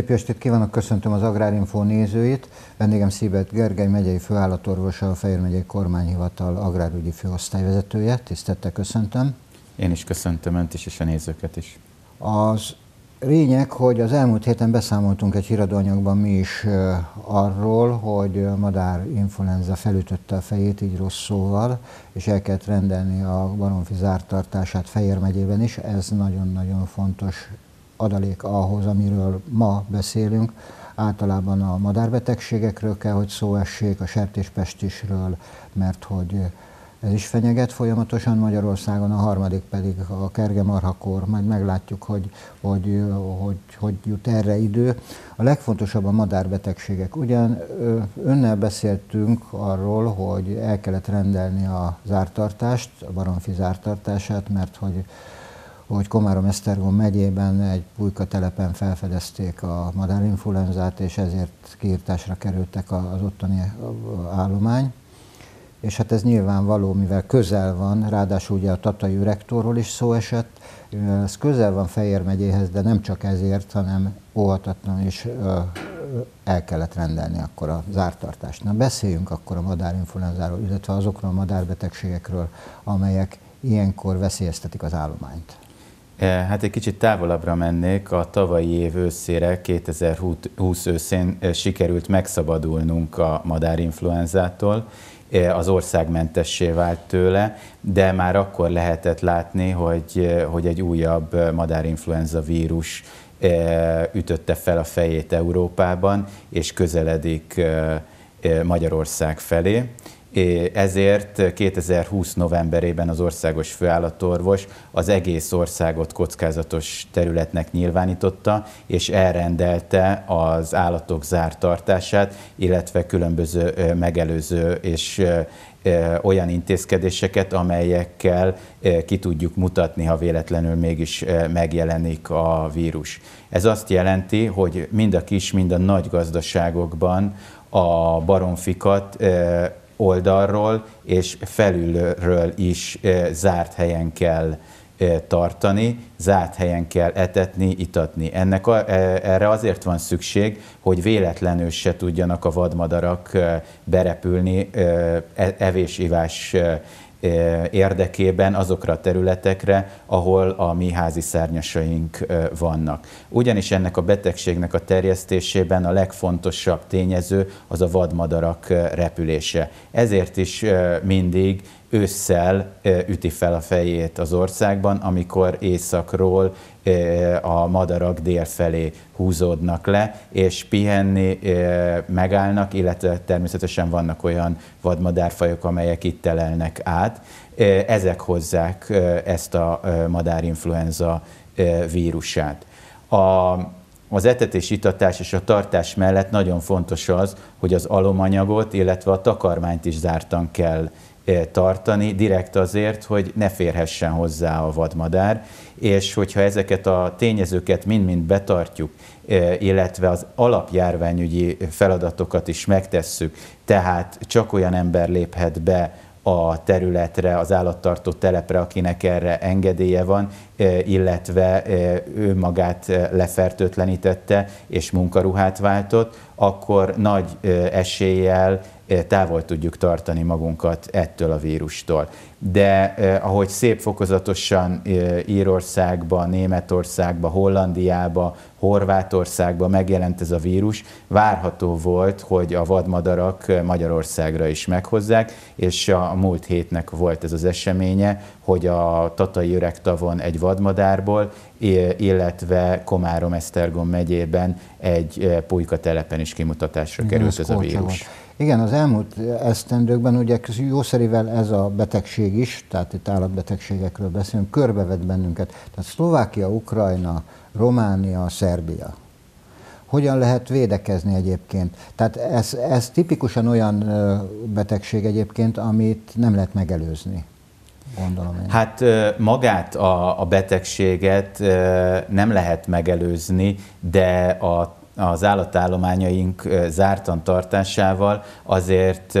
Szép estét kívánok, köszöntöm az Agrárinfó nézőit. Vendégem Szíbet Gergely, megyei főállatorvosa, a Fejér megyei kormányhivatal agrárügyi főosztályvezetője. Tisztettel köszöntöm. Én is köszöntöm Önt is, és a nézőket is. Az lényeg, hogy az elmúlt héten beszámoltunk egy híradóanyagban mi is arról, hogy influenza felütötte a fejét így rossz szóval, és el kellett rendelni a baromfi zártartását Fejér megyében is. Ez nagyon-nagyon fontos adalék ahhoz, amiről ma beszélünk. Általában a madárbetegségekről kell, hogy szó essék, a sertéspestisről, mert hogy ez is fenyeget folyamatosan Magyarországon, a harmadik pedig a kergemarhakor, majd meglátjuk, hogy hogy, hogy hogy jut erre idő. A legfontosabb a madárbetegségek. Ugyan önnel beszéltünk arról, hogy el kellett rendelni a zártartást, a baromfi zártartását, mert hogy hogy Komárom-Esztergom megyében egy pulyka telepen felfedezték a madárinfluenzát, és ezért kiirtásra kerültek az ottani állomány. És hát ez nyilvánvaló, mivel közel van, ráadásul ugye a Tatai ürektorról is szó esett, ez közel van Fejér megyéhez, de nem csak ezért, hanem óhatatlan is el kellett rendelni akkor a zártartást. Na beszéljünk akkor a madárinfluenzáról, illetve azokról a madárbetegségekről, amelyek ilyenkor veszélyeztetik az állományt. Eh, hát egy kicsit távolabbra mennék, a tavalyi év őszére, 2020 őszén eh, sikerült megszabadulnunk a madárinfluenzától, eh, az ország mentessé vált tőle, de már akkor lehetett látni, hogy, hogy egy újabb madárinfluenza vírus ütötte fel a fejét Európában, és közeledik Magyarország felé ezért 2020 novemberében az országos főállatorvos az egész országot kockázatos területnek nyilvánította, és elrendelte az állatok zártartását, illetve különböző megelőző és olyan intézkedéseket, amelyekkel ki tudjuk mutatni, ha véletlenül mégis megjelenik a vírus. Ez azt jelenti, hogy mind a kis, mind a nagy gazdaságokban a baromfikat oldalról és felülről is eh, zárt helyen kell eh, tartani, zárt helyen kell etetni, itatni. Ennek a, eh, erre azért van szükség, hogy véletlenül se tudjanak a vadmadarak berepülni e-, evés-ivás érdekében azokra a területekre, ahol a mi házi szárnyasaink vannak. Ugyanis ennek a betegségnek a terjesztésében a legfontosabb tényező az a vadmadarak repülése. Ezért is mindig ősszel üti fel a fejét az országban, amikor éjszakról a madarak dél felé húzódnak le, és pihenni megállnak, illetve természetesen vannak olyan vadmadárfajok, amelyek itt telelnek át. Ezek hozzák ezt a madárinfluenza vírusát. A, az etetés, itatás és a tartás mellett nagyon fontos az, hogy az alomanyagot, illetve a takarmányt is zártan kell tartani, direkt azért, hogy ne férhessen hozzá a vadmadár, és hogyha ezeket a tényezőket mind-mind betartjuk, illetve az alapjárványügyi feladatokat is megtesszük, tehát csak olyan ember léphet be a területre, az állattartó telepre, akinek erre engedélye van, illetve ő magát lefertőtlenítette és munkaruhát váltott, akkor nagy eséllyel távol tudjuk tartani magunkat ettől a vírustól de eh, ahogy szép fokozatosan eh, Írországba, Németországba, Hollandiába, Horvátországba megjelent ez a vírus, várható volt, hogy a vadmadarak Magyarországra is meghozzák, és a múlt hétnek volt ez az eseménye, hogy a Tatai Öregtavon egy vadmadárból, illetve Komárom Esztergom megyében egy telepen is kimutatásra került ez a vírus. Volt. Igen, az elmúlt esztendőkben ugye jószerivel ez a betegség betegség is, tehát itt állatbetegségekről beszélünk, körbevet bennünket. Tehát Szlovákia, Ukrajna, Románia, Szerbia. Hogyan lehet védekezni egyébként? Tehát ez, ez tipikusan olyan betegség egyébként, amit nem lehet megelőzni gondolom én. Hát magát a, a betegséget nem lehet megelőzni, de a az állatállományaink zártan tartásával azért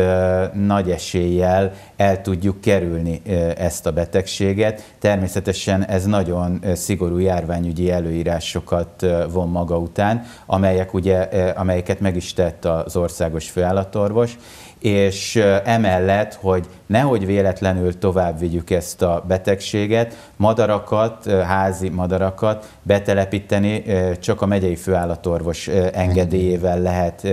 nagy eséllyel el tudjuk kerülni ezt a betegséget. Természetesen ez nagyon szigorú járványügyi előírásokat von maga után, amelyek ugye, amelyeket meg is tett az országos főállatorvos, és emellett, hogy nehogy véletlenül tovább vigyük ezt a betegséget, madarakat, házi madarakat betelepíteni csak a megyei főállatorvos engedélyével lehet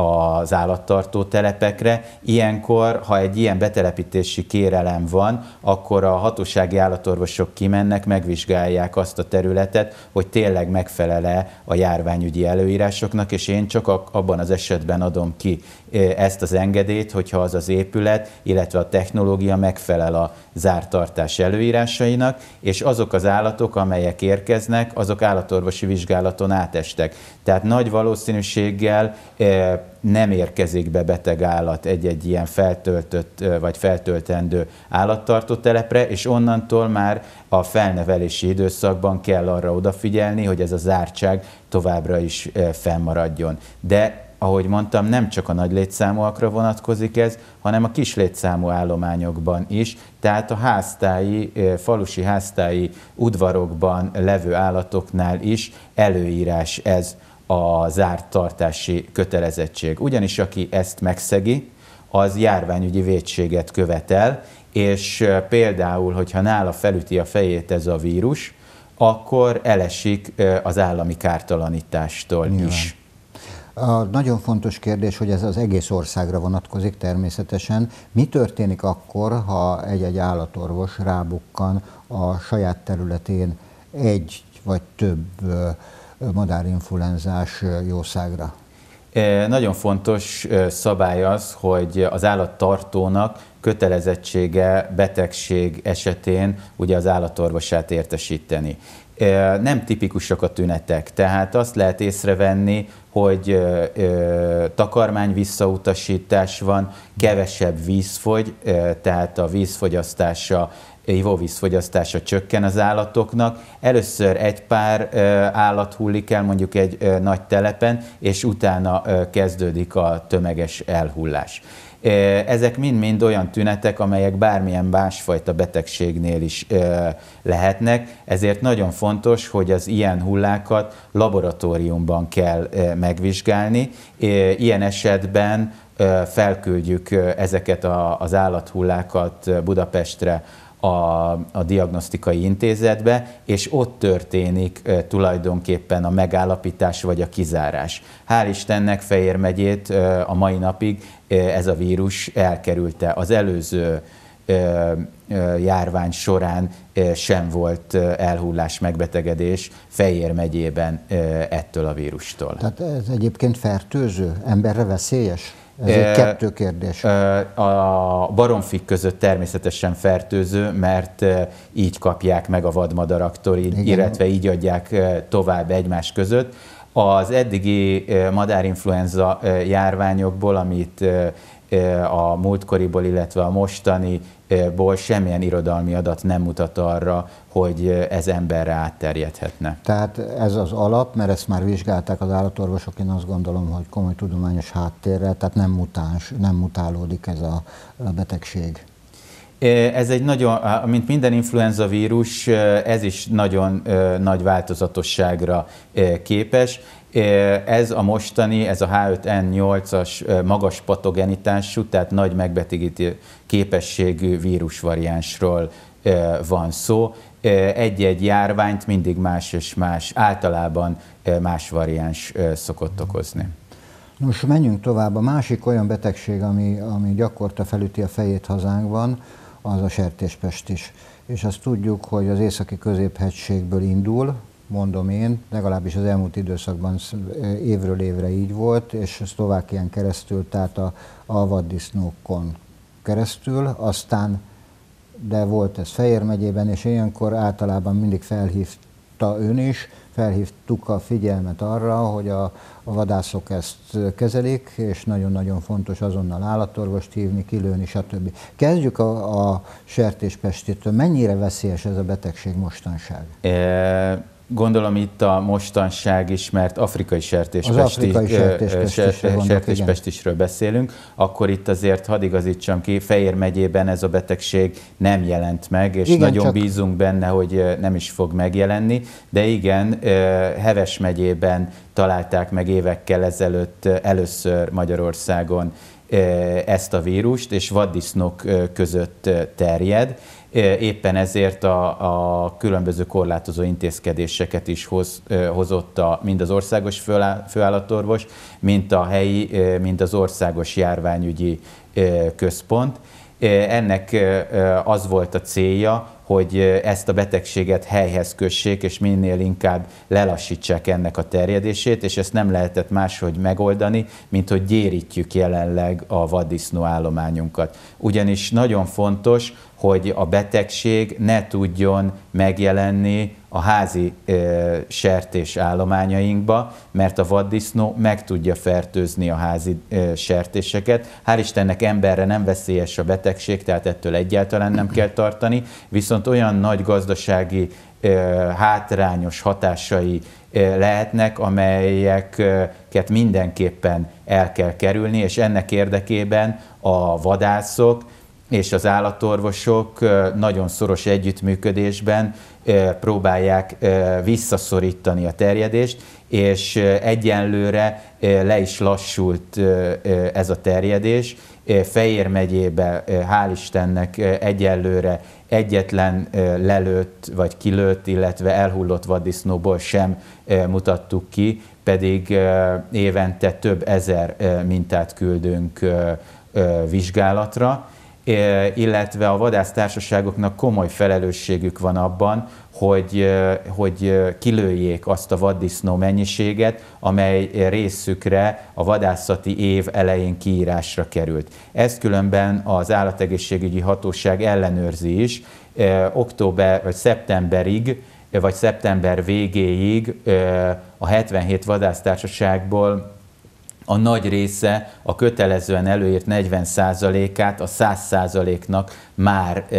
az állattartó telepekre. Ilyenkor, ha egy ilyen betelepítési kérelem van, akkor a hatósági állatorvosok kimennek, megvizsgálják azt a területet, hogy tényleg megfelele a járványügyi előírásoknak, és én csak abban az esetben adom ki e, ezt az engedélyt, hogyha az az épület, illetve a technológia megfelel a zártartás előírásainak, és azok az állatok, amelyek érkeznek, azok állatorvosi vizsgálaton átestek. Tehát nagy valószínűséggel e, nem érkezik be beteg állat egy-egy ilyen feltöltött vagy feltöltendő állattartó telepre, és onnantól már a felnevelési időszakban kell arra odafigyelni, hogy ez a zártság továbbra is fennmaradjon. De ahogy mondtam, nem csak a nagy létszámúakra vonatkozik ez, hanem a kis létszámú állományokban is, tehát a háztályi, falusi háztályi udvarokban levő állatoknál is előírás ez a zárt tartási kötelezettség. Ugyanis aki ezt megszegi, az járványügyi védséget követel, és például, hogyha nála felüti a fejét ez a vírus, akkor elesik az állami kártalanítástól Nyilván. is. A nagyon fontos kérdés, hogy ez az egész országra vonatkozik természetesen. Mi történik akkor, ha egy-egy állatorvos rábukkan a saját területén egy vagy több madárinfluenzás jószágra. E, nagyon fontos szabály az, hogy az állattartónak kötelezettsége betegség esetén ugye az állatorvosát értesíteni. E, nem tipikusak a tünetek, tehát azt lehet észrevenni, hogy takarmány visszautasítás van, kevesebb víz fogy, e, tehát a vízfogyasztása fogyasztása csökken az állatoknak. Először egy pár állat hullik el mondjuk egy nagy telepen, és utána kezdődik a tömeges elhullás. Ezek mind-mind olyan tünetek, amelyek bármilyen másfajta betegségnél is lehetnek, ezért nagyon fontos, hogy az ilyen hullákat laboratóriumban kell megvizsgálni. Ilyen esetben felküldjük ezeket az állathullákat Budapestre a, a diagnosztikai intézetbe, és ott történik e, tulajdonképpen a megállapítás vagy a kizárás. Hál' Istennek Fejér megyét e, a mai napig e, ez a vírus elkerülte. Az előző járvány során sem volt elhullás, megbetegedés Fejér megyében ettől a vírustól. Tehát ez egyébként fertőző, emberre veszélyes? Ez egy kettő kérdés. A baromfik között természetesen fertőző, mert így kapják meg a vadmadaraktól, Igen. illetve így adják tovább egymás között. Az eddigi madárinfluenza járványokból, amit a múltkoriból, illetve a mostaniból semmilyen irodalmi adat nem mutat arra, hogy ez emberre átterjedhetne. Tehát ez az alap, mert ezt már vizsgálták az állatorvosok, én azt gondolom, hogy komoly tudományos háttérrel, tehát nem, mutáns, nem mutálódik ez a betegség. Ez egy nagyon, mint minden influenza vírus, ez is nagyon nagy változatosságra képes. Ez a mostani, ez a H5N8-as magas patogenitású, tehát nagy megbetegítő képességű vírusvariánsról van szó. Egy-egy járványt mindig más és más, általában más variáns szokott okozni. Nos, menjünk tovább. A másik olyan betegség, ami, ami gyakorta felüti a fejét hazánkban, az a sertéspest is. És azt tudjuk, hogy az északi középhegységből indul, mondom én, legalábbis az elmúlt időszakban évről évre így volt, és Szlovákián keresztül, tehát a, a vaddisznókon keresztül, aztán de volt ez Fejér megyében, és ilyenkor általában mindig felhívta ön is, felhívtuk a figyelmet arra, hogy a, a vadászok ezt kezelik, és nagyon-nagyon fontos azonnal állatorvost hívni, kilőni, stb. Kezdjük a, a sertéspestétől. Mennyire veszélyes ez a betegség mostanság? E- Gondolom itt a mostanság ismert afrikai afrikai sertéspestisről beszélünk, akkor itt azért hadd igazítsam ki, Fejér megyében ez a betegség nem jelent meg, és igen, nagyon csak... bízunk benne, hogy nem is fog megjelenni, de igen, Heves megyében találták meg évekkel ezelőtt először Magyarországon ezt a vírust, és vaddisznok között terjed. Éppen ezért a, a különböző korlátozó intézkedéseket is hoz, hozott a, mind az országos főállatorvos, mint a helyi, mint az országos járványügyi központ. Ennek az volt a célja, hogy ezt a betegséget helyhez kössék, és minél inkább lelassítsák ennek a terjedését, és ezt nem lehetett máshogy megoldani, mint hogy gyérítjük jelenleg a vaddisznó állományunkat. Ugyanis nagyon fontos, hogy a betegség ne tudjon megjelenni a házi e, sertés állományainkba, mert a vaddisznó meg tudja fertőzni a házi e, sertéseket. Hál' Istennek emberre nem veszélyes a betegség, tehát ettől egyáltalán nem kell tartani, viszont viszont olyan nagy gazdasági hátrányos hatásai lehetnek, amelyeket mindenképpen el kell kerülni, és ennek érdekében a vadászok és az állatorvosok nagyon szoros együttműködésben próbálják visszaszorítani a terjedést, és egyenlőre le is lassult ez a terjedés, Fejér megyébe, hál' Istennek egyelőre egyetlen lelőtt vagy kilőtt, illetve elhullott vaddisznóból sem mutattuk ki, pedig évente több ezer mintát küldünk vizsgálatra illetve a vadásztársaságoknak komoly felelősségük van abban, hogy, hogy kilőjék azt a vaddisznó mennyiséget, amely részükre a vadászati év elején kiírásra került. Ezt különben az állategészségügyi hatóság ellenőrzi is, október vagy szeptemberig, vagy szeptember végéig a 77 vadásztársaságból a nagy része a kötelezően előírt 40%-át a 100%-nak már e,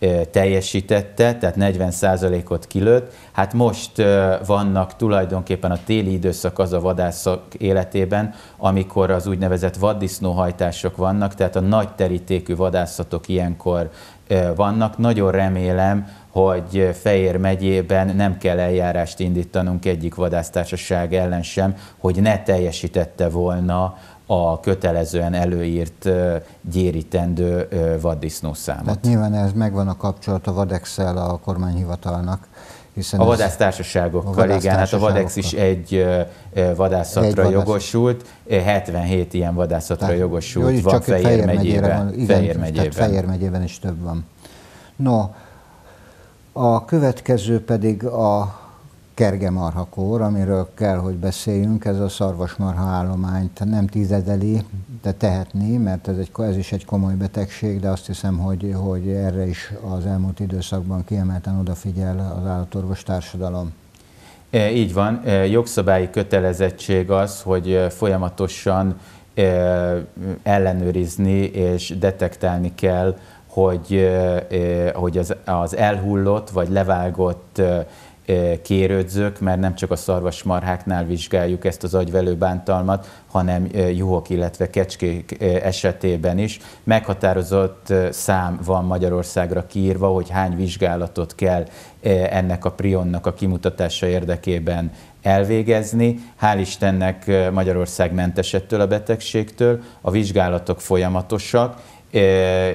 e, teljesítette, tehát 40%-ot kilőtt. Hát most e, vannak tulajdonképpen a téli időszak az a vadászok életében, amikor az úgynevezett vaddisznóhajtások vannak, tehát a nagy terítékű vadászatok ilyenkor e, vannak. Nagyon remélem, hogy Fejér megyében nem kell eljárást indítanunk egyik vadásztársaság ellen sem, hogy ne teljesítette volna a kötelezően előírt gyérítendő vaddisznószámot. Tehát nyilván ez megvan a kapcsolat a vadexel a kormányhivatalnak. Hiszen a vadásztársaságokkal, a igen, hát a vadex is egy vadászatra egy vadász... jogosult, 77 ilyen vadászatra tehát, jogosult jó, van csak Fejér megyében. megyében van, igen, Fejér megyében. Fejér megyében is több van. No, a következő pedig a kergemarhakór, amiről kell, hogy beszéljünk, ez a szarvasmarha állományt nem tizedeli, de tehetni, mert ez, egy, ez is egy komoly betegség, de azt hiszem, hogy, hogy erre is az elmúlt időszakban kiemelten odafigyel az állatorvos társadalom. E, így van, e, jogszabályi kötelezettség az, hogy e, folyamatosan ellenőrizni és detektálni kell hogy, hogy az, az elhullott vagy levágott kérődzők, mert nem csak a szarvasmarháknál vizsgáljuk ezt az agyvelő bántalmat, hanem juhok, illetve kecskék esetében is. Meghatározott szám van Magyarországra kiírva, hogy hány vizsgálatot kell ennek a prionnak a kimutatása érdekében elvégezni. Hál' Istennek Magyarország mentesettől a betegségtől, a vizsgálatok folyamatosak,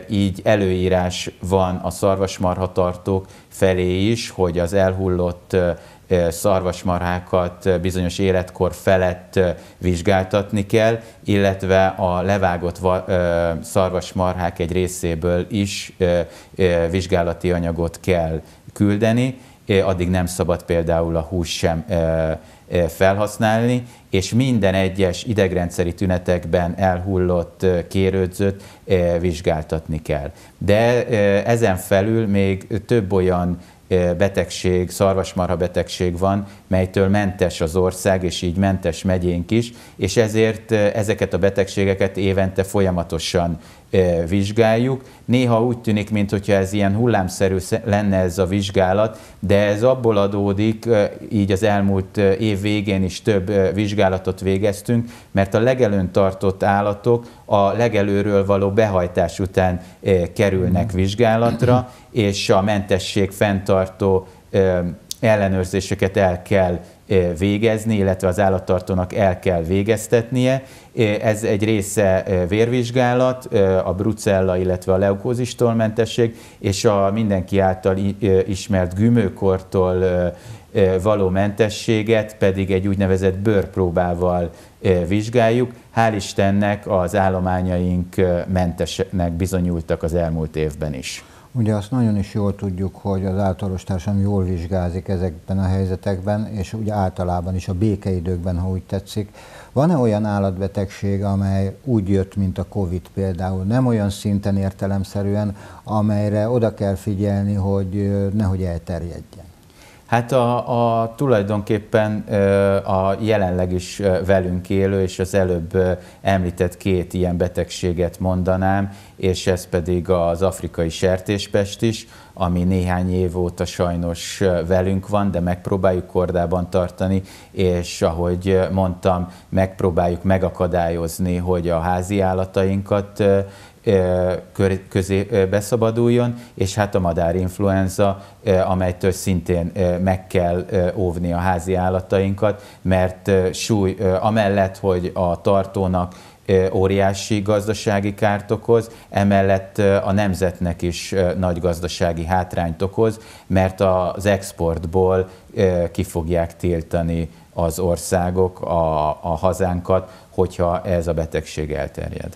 így előírás van a szarvasmarhatartók felé is, hogy az elhullott szarvasmarhákat bizonyos életkor felett vizsgáltatni kell, illetve a levágott szarvasmarhák egy részéből is vizsgálati anyagot kell küldeni, addig nem szabad például a hús sem felhasználni, és minden egyes idegrendszeri tünetekben elhullott, kérődzőt vizsgáltatni kell. De ezen felül még több olyan betegség, szarvasmarha betegség van, melytől mentes az ország, és így mentes megyénk is, és ezért ezeket a betegségeket évente folyamatosan vizsgáljuk. Néha úgy tűnik, mintha ez ilyen hullámszerű lenne ez a vizsgálat, de ez abból adódik, így az elmúlt év végén is több vizsgálatot végeztünk, mert a legelőn tartott állatok a legelőről való behajtás után kerülnek vizsgálatra, és a mentesség fenntartó ellenőrzéseket el kell e, végezni, illetve az állattartónak el kell végeztetnie. E, ez egy része e, vérvizsgálat, a brucella, illetve a leukózistól mentesség, és a mindenki által ismert gümőkortól való mentességet pedig egy úgynevezett bőrpróbával vizsgáljuk. Hál' Istennek az állományaink mentesnek bizonyultak az elmúlt évben is. Ugye azt nagyon is jól tudjuk, hogy az általános társadalom jól vizsgázik ezekben a helyzetekben, és ugye általában is a békeidőkben, ha úgy tetszik. Van-e olyan állatbetegség, amely úgy jött, mint a Covid például, nem olyan szinten értelemszerűen, amelyre oda kell figyelni, hogy nehogy elterjedjen? Hát a, a tulajdonképpen a jelenleg is velünk élő, és az előbb említett két ilyen betegséget mondanám, és ez pedig az afrikai sertéspest is, ami néhány év óta sajnos velünk van, de megpróbáljuk kordában tartani, és ahogy mondtam, megpróbáljuk megakadályozni, hogy a házi állatainkat közé beszabaduljon, és hát a madárinfluenza, amelytől szintén meg kell óvni a házi állatainkat, mert súly amellett, hogy a tartónak óriási gazdasági kárt okoz, emellett a nemzetnek is nagy gazdasági hátrányt okoz, mert az exportból ki fogják tiltani az országok a, a hazánkat, hogyha ez a betegség elterjed.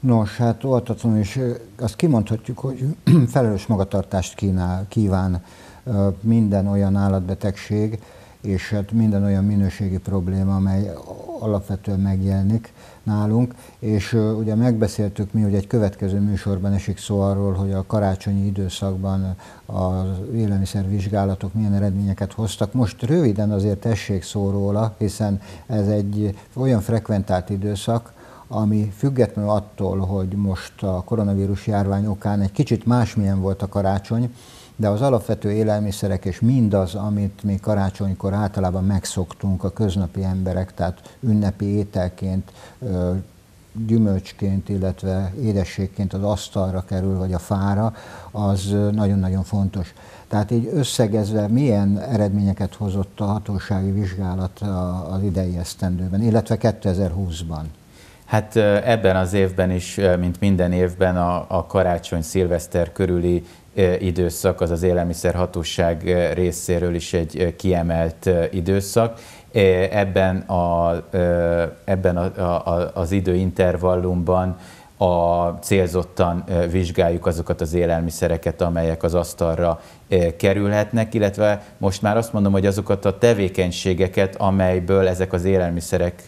Nos, hát oltatlan is azt kimondhatjuk, hogy felelős magatartást kínál, kíván minden olyan állatbetegség, és hát minden olyan minőségi probléma, amely alapvetően megjelenik nálunk. És ugye megbeszéltük mi, hogy egy következő műsorban esik szó arról, hogy a karácsonyi időszakban az élelmiszervizsgálatok milyen eredményeket hoztak. Most röviden azért tessék szó róla, hiszen ez egy olyan frekventált időszak, ami függetlenül attól, hogy most a koronavírus járvány okán egy kicsit másmilyen volt a karácsony, de az alapvető élelmiszerek és mindaz, amit mi karácsonykor általában megszoktunk a köznapi emberek, tehát ünnepi ételként, gyümölcsként, illetve édességként az asztalra kerül, vagy a fára, az nagyon-nagyon fontos. Tehát így összegezve milyen eredményeket hozott a hatósági vizsgálat az idei esztendőben, illetve 2020-ban? Hát ebben az évben is, mint minden évben a, a karácsony-szilveszter körüli időszak, az az élelmiszerhatóság részéről is egy kiemelt időszak. Ebben, a, ebben a, a, az időintervallumban a célzottan vizsgáljuk azokat az élelmiszereket, amelyek az asztalra kerülhetnek, illetve most már azt mondom, hogy azokat a tevékenységeket, amelyből ezek az élelmiszerek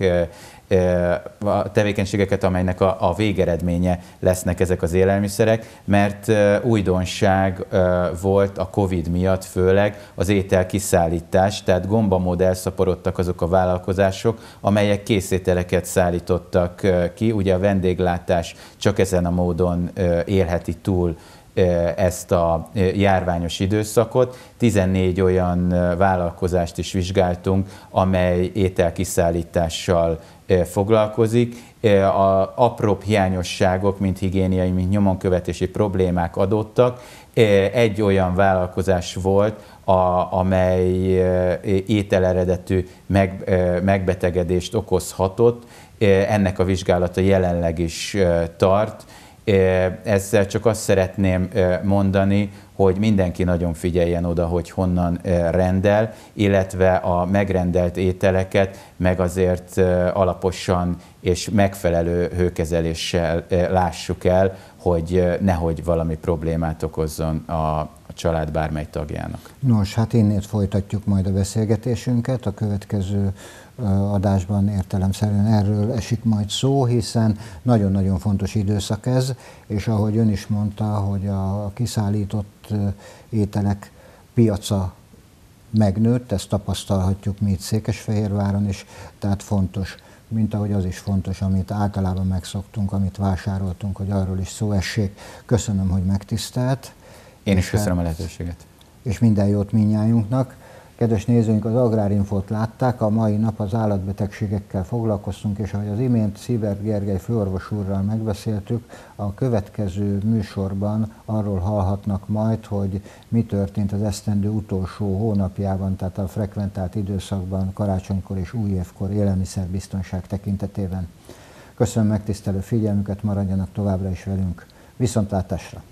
a tevékenységeket, amelynek a, a végeredménye lesznek ezek az élelmiszerek, mert újdonság volt a COVID miatt főleg az étel kiszállítás, tehát gombamód elszaporodtak azok a vállalkozások, amelyek készételeket szállítottak ki, ugye a vendéglátás csak ezen a módon élheti túl ezt a járványos időszakot. 14 olyan vállalkozást is vizsgáltunk, amely ételkiszállítással foglalkozik. A apróbb hiányosságok, mint higiéniai, mint nyomonkövetési problémák adottak. Egy olyan vállalkozás volt, a, amely ételeredetű meg, megbetegedést okozhatott. Ennek a vizsgálata jelenleg is tart ezzel csak azt szeretném mondani, hogy mindenki nagyon figyeljen oda, hogy honnan rendel, illetve a megrendelt ételeket meg azért alaposan és megfelelő hőkezeléssel lássuk el, hogy nehogy valami problémát okozzon a, család bármely tagjának. Nos, hát innét folytatjuk majd a beszélgetésünket. A következő adásban értelemszerűen erről esik majd szó, hiszen nagyon-nagyon fontos időszak ez, és ahogy ön is mondta, hogy a kiszállított ételek piaca megnőtt, ezt tapasztalhatjuk mi itt Székesfehérváron is, tehát fontos mint ahogy az is fontos, amit általában megszoktunk, amit vásároltunk, hogy arról is szó essék. Köszönöm, hogy megtisztelt. Én is köszönöm a hát, lehetőséget. És minden jót minnyájunknak. Kedves nézőink, az Agrárinfót látták, a mai nap az állatbetegségekkel foglalkoztunk, és ahogy az imént Szíver Gergely főorvos úrral megbeszéltük, a következő műsorban arról hallhatnak majd, hogy mi történt az esztendő utolsó hónapjában, tehát a frekventált időszakban, karácsonykor és újévkor élelmiszerbiztonság tekintetében. Köszönöm megtisztelő figyelmüket, maradjanak továbbra is velünk. Viszontlátásra!